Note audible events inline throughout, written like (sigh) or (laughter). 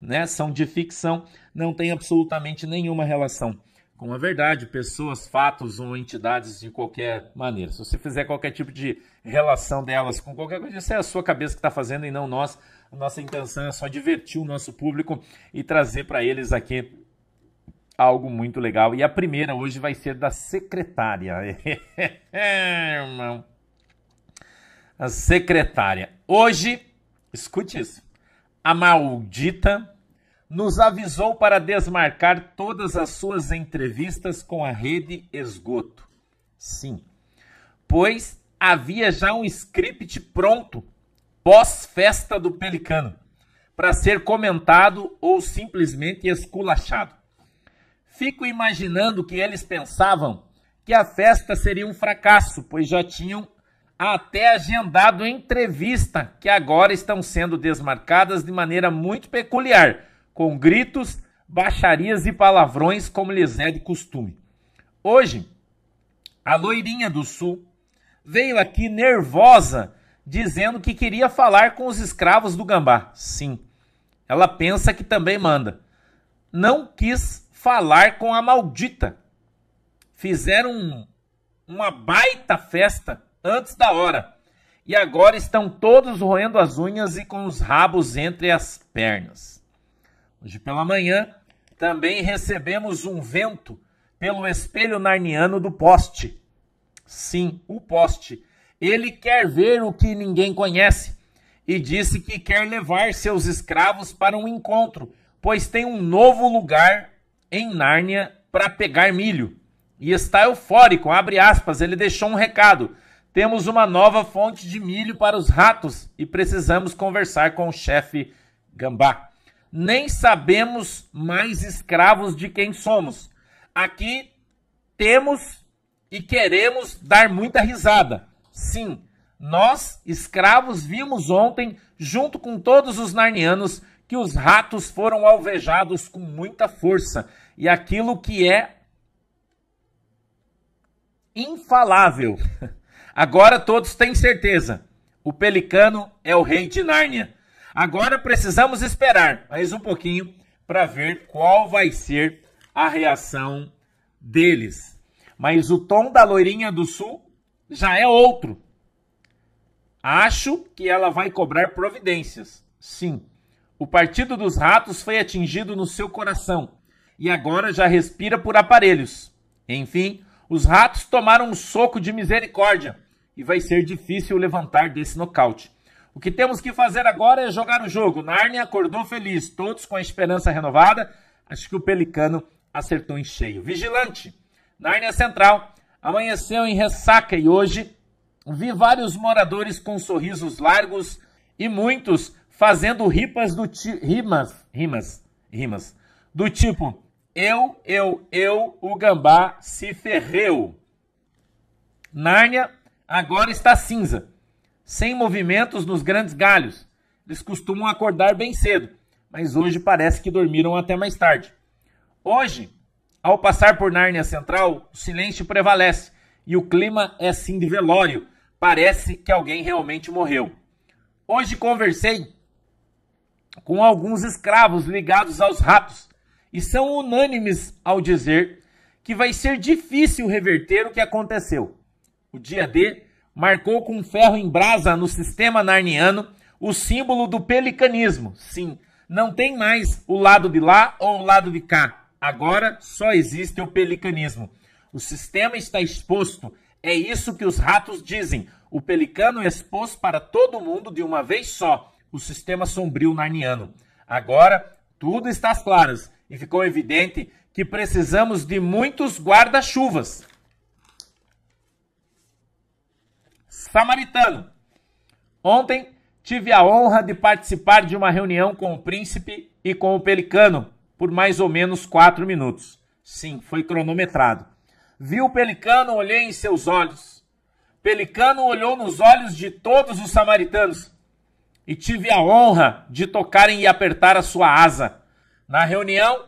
né, são de ficção, não tem absolutamente nenhuma relação com a verdade, pessoas, fatos ou entidades de qualquer maneira. Se você fizer qualquer tipo de relação delas com qualquer coisa, isso é a sua cabeça que está fazendo e não nós. A nossa intenção é só divertir o nosso público e trazer para eles aqui algo muito legal. E a primeira hoje vai ser da secretária. (laughs) irmão. A secretária. Hoje, escute isso a maldita, nos avisou para desmarcar todas as suas entrevistas com a rede Esgoto. Sim, pois havia já um script pronto pós-festa do Pelicano para ser comentado ou simplesmente esculachado. Fico imaginando que eles pensavam que a festa seria um fracasso, pois já tinham até agendado entrevista, que agora estão sendo desmarcadas de maneira muito peculiar, com gritos, baixarias e palavrões, como lhes é de costume. Hoje, a loirinha do Sul veio aqui nervosa, dizendo que queria falar com os escravos do gambá. Sim, ela pensa que também manda. Não quis falar com a maldita. Fizeram uma baita festa antes da hora. E agora estão todos roendo as unhas e com os rabos entre as pernas. Hoje pela manhã também recebemos um vento pelo espelho narniano do poste. Sim, o poste. Ele quer ver o que ninguém conhece e disse que quer levar seus escravos para um encontro, pois tem um novo lugar em Nárnia para pegar milho. E está eufórico, abre aspas, ele deixou um recado. Temos uma nova fonte de milho para os ratos e precisamos conversar com o chefe Gambá. Nem sabemos mais escravos de quem somos. Aqui temos e queremos dar muita risada. Sim, nós, escravos, vimos ontem, junto com todos os narnianos, que os ratos foram alvejados com muita força. E aquilo que é infalável (laughs) Agora todos têm certeza. O Pelicano é o rei de Nárnia. Agora precisamos esperar mais um pouquinho para ver qual vai ser a reação deles. Mas o tom da loirinha do sul já é outro. Acho que ela vai cobrar providências. Sim, o partido dos ratos foi atingido no seu coração e agora já respira por aparelhos. Enfim, os ratos tomaram um soco de misericórdia e vai ser difícil levantar desse nocaute. O que temos que fazer agora é jogar o jogo. Narnia acordou feliz, todos com a esperança renovada. Acho que o Pelicano acertou em cheio. Vigilante, Narnia Central amanheceu em ressaca e hoje vi vários moradores com sorrisos largos e muitos fazendo ripas do ti... rimas, rimas, rimas, do tipo eu, eu, eu, o gambá se ferreu. Nárnia agora está cinza, sem movimentos nos grandes galhos. Eles costumam acordar bem cedo, mas hoje parece que dormiram até mais tarde. Hoje, ao passar por Nárnia Central, o silêncio prevalece e o clima é sim de velório. Parece que alguém realmente morreu. Hoje conversei com alguns escravos ligados aos ratos e são unânimes ao dizer que vai ser difícil reverter o que aconteceu o dia D, marcou com ferro em brasa no sistema narniano o símbolo do pelicanismo. Sim, não tem mais o lado de lá ou o lado de cá. Agora só existe o pelicanismo. O sistema está exposto. É isso que os ratos dizem. O pelicano é expôs para todo mundo de uma vez só o sistema sombrio narniano. Agora tudo está às claras e ficou evidente que precisamos de muitos guarda-chuvas Samaritano. Ontem tive a honra de participar de uma reunião com o príncipe e com o pelicano por mais ou menos quatro minutos. Sim, foi cronometrado. Vi o pelicano, olhei em seus olhos. Pelicano olhou nos olhos de todos os samaritanos e tive a honra de tocar e apertar a sua asa. Na reunião,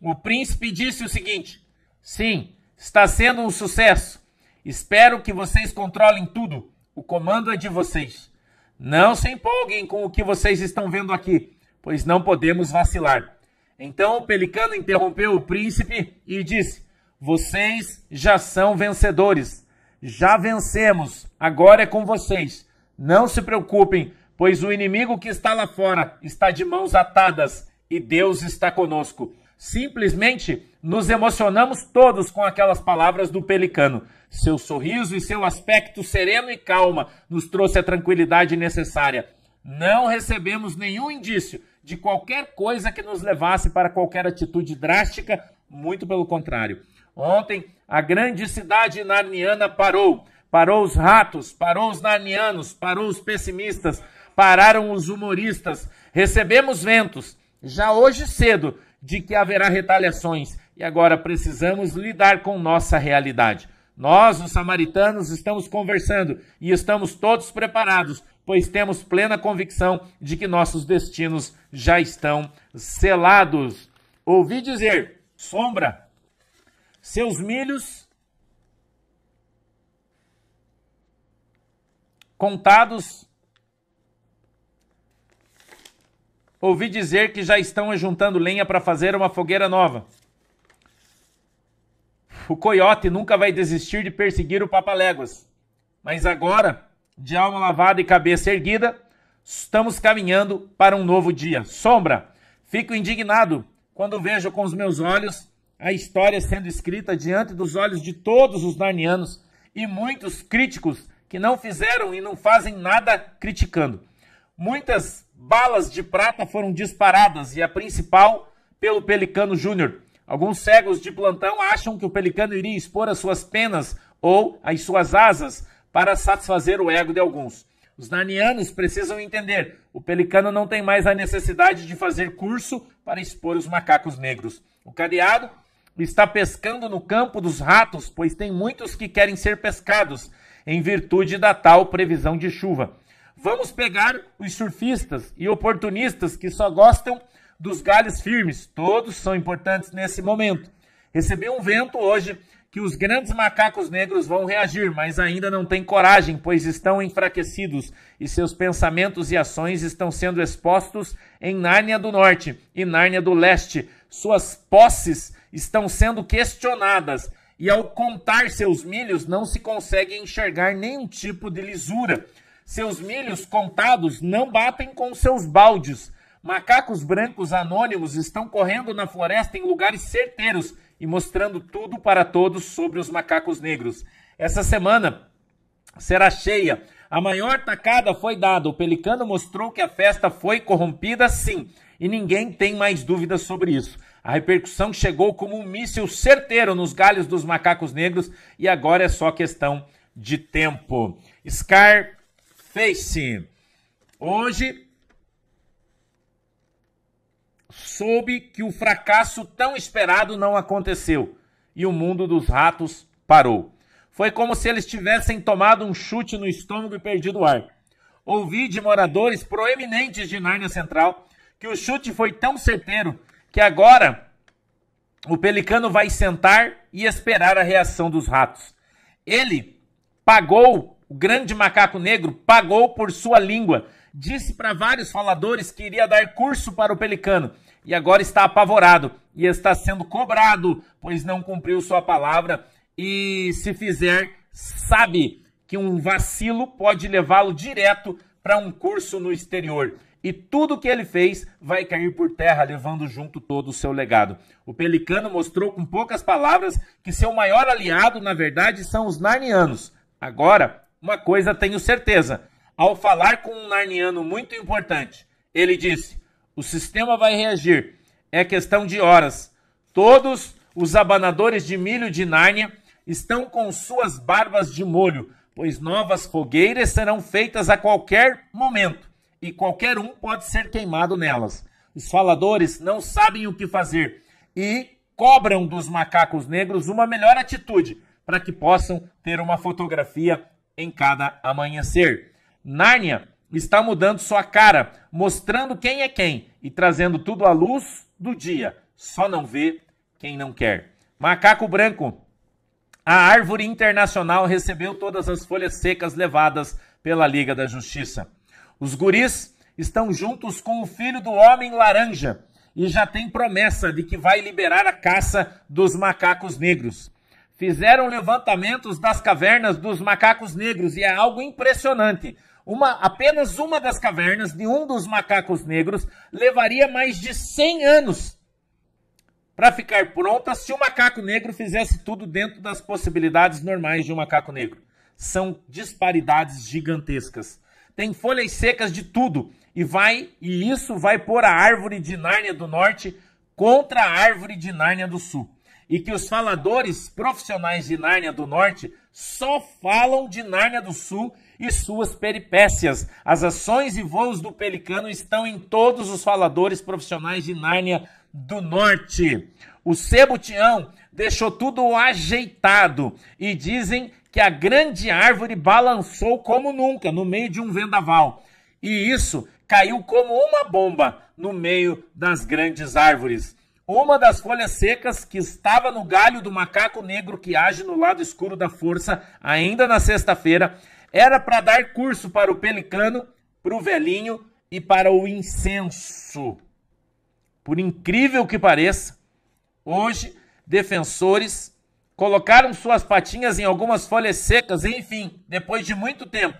o príncipe disse o seguinte: Sim, está sendo um sucesso. Espero que vocês controlem tudo. O comando é de vocês. Não se empolguem com o que vocês estão vendo aqui, pois não podemos vacilar. Então o pelicano interrompeu o príncipe e disse: Vocês já são vencedores. Já vencemos. Agora é com vocês. Não se preocupem, pois o inimigo que está lá fora está de mãos atadas e Deus está conosco. Simplesmente nos emocionamos todos com aquelas palavras do pelicano. Seu sorriso e seu aspecto sereno e calma nos trouxe a tranquilidade necessária. Não recebemos nenhum indício de qualquer coisa que nos levasse para qualquer atitude drástica, muito pelo contrário. Ontem, a grande cidade narniana parou. Parou os ratos, parou os narnianos, parou os pessimistas, pararam os humoristas. Recebemos ventos, já hoje cedo, de que haverá retaliações e agora precisamos lidar com nossa realidade. Nós, os samaritanos, estamos conversando e estamos todos preparados, pois temos plena convicção de que nossos destinos já estão selados. Ouvi dizer, sombra, seus milhos contados. Ouvi dizer que já estão juntando lenha para fazer uma fogueira nova. O coiote nunca vai desistir de perseguir o Papaléguas. Mas agora, de alma lavada e cabeça erguida, estamos caminhando para um novo dia. Sombra, fico indignado quando vejo com os meus olhos a história sendo escrita diante dos olhos de todos os narnianos e muitos críticos que não fizeram e não fazem nada criticando. Muitas balas de prata foram disparadas e a principal pelo Pelicano Júnior, Alguns cegos de plantão acham que o pelicano iria expor as suas penas ou as suas asas para satisfazer o ego de alguns. Os narnianos precisam entender: o pelicano não tem mais a necessidade de fazer curso para expor os macacos negros. O cadeado está pescando no campo dos ratos, pois tem muitos que querem ser pescados, em virtude da tal previsão de chuva. Vamos pegar os surfistas e oportunistas que só gostam dos galhos firmes, todos são importantes nesse momento. Recebi um vento hoje que os grandes macacos negros vão reagir, mas ainda não têm coragem, pois estão enfraquecidos e seus pensamentos e ações estão sendo expostos em Nárnia do Norte e Nárnia do Leste. Suas posses estão sendo questionadas e ao contar seus milhos não se consegue enxergar nenhum tipo de lisura. Seus milhos contados não batem com seus baldes Macacos brancos anônimos estão correndo na floresta em lugares certeiros e mostrando tudo para todos sobre os macacos negros. Essa semana será cheia. A maior tacada foi dada. O Pelicano mostrou que a festa foi corrompida, sim, e ninguém tem mais dúvidas sobre isso. A repercussão chegou como um míssil certeiro nos galhos dos macacos negros e agora é só questão de tempo. Scarface. Hoje soube que o fracasso tão esperado não aconteceu e o mundo dos ratos parou. Foi como se eles tivessem tomado um chute no estômago e perdido o ar. Ouvi de moradores proeminentes de Nárnia Central que o chute foi tão certeiro que agora o pelicano vai sentar e esperar a reação dos ratos. Ele pagou, o grande macaco negro pagou por sua língua. Disse para vários faladores que iria dar curso para o pelicano e agora está apavorado e está sendo cobrado, pois não cumpriu sua palavra e se fizer, sabe que um vacilo pode levá-lo direto para um curso no exterior. E tudo que ele fez vai cair por terra, levando junto todo o seu legado. O Pelicano mostrou com poucas palavras que seu maior aliado, na verdade, são os narnianos. Agora, uma coisa tenho certeza: ao falar com um narniano muito importante, ele disse: o sistema vai reagir. É questão de horas. Todos os abanadores de milho de Nárnia estão com suas barbas de molho, pois novas fogueiras serão feitas a qualquer momento e qualquer um pode ser queimado nelas. Os faladores não sabem o que fazer e cobram dos macacos negros uma melhor atitude para que possam ter uma fotografia em cada amanhecer. Nárnia está mudando sua cara, mostrando quem é quem e trazendo tudo à luz do dia. Só não vê quem não quer. Macaco branco. A árvore internacional recebeu todas as folhas secas levadas pela Liga da Justiça. Os guris estão juntos com o filho do homem laranja e já tem promessa de que vai liberar a caça dos macacos negros. Fizeram levantamentos das cavernas dos macacos negros e é algo impressionante. Uma, apenas uma das cavernas de um dos macacos negros levaria mais de 100 anos para ficar pronta se o macaco negro fizesse tudo dentro das possibilidades normais de um macaco negro. São disparidades gigantescas. Tem folhas secas de tudo e vai e isso vai pôr a árvore de Nárnia do Norte contra a árvore de Nárnia do Sul. E que os faladores profissionais de Nárnia do Norte só falam de Nárnia do Sul e suas peripécias. As ações e voos do Pelicano estão em todos os faladores profissionais de Nárnia do Norte. O Sebo deixou tudo ajeitado e dizem que a grande árvore balançou como nunca no meio de um vendaval. E isso caiu como uma bomba no meio das grandes árvores. Uma das folhas secas que estava no galho do macaco negro que age no lado escuro da força, ainda na sexta-feira, era para dar curso para o pelicano, para o velhinho e para o incenso. Por incrível que pareça, hoje defensores colocaram suas patinhas em algumas folhas secas, enfim, depois de muito tempo,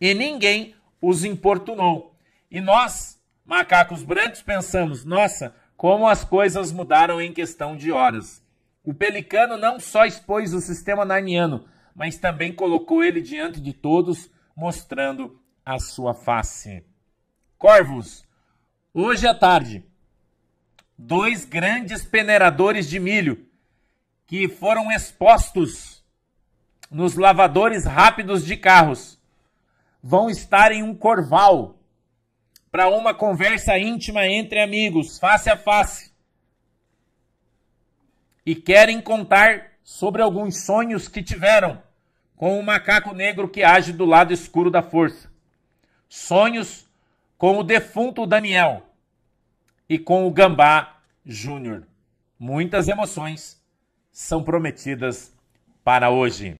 e ninguém os importunou. E nós, macacos brancos, pensamos: nossa, como as coisas mudaram em questão de horas. O pelicano não só expôs o sistema narniano, mas também colocou ele diante de todos, mostrando a sua face. Corvos, hoje à tarde, dois grandes peneiradores de milho que foram expostos nos lavadores rápidos de carros vão estar em um corval para uma conversa íntima entre amigos, face a face. E querem contar sobre alguns sonhos que tiveram com o um macaco negro que age do lado escuro da força. Sonhos com o defunto Daniel e com o Gambá Júnior. Muitas emoções são prometidas para hoje.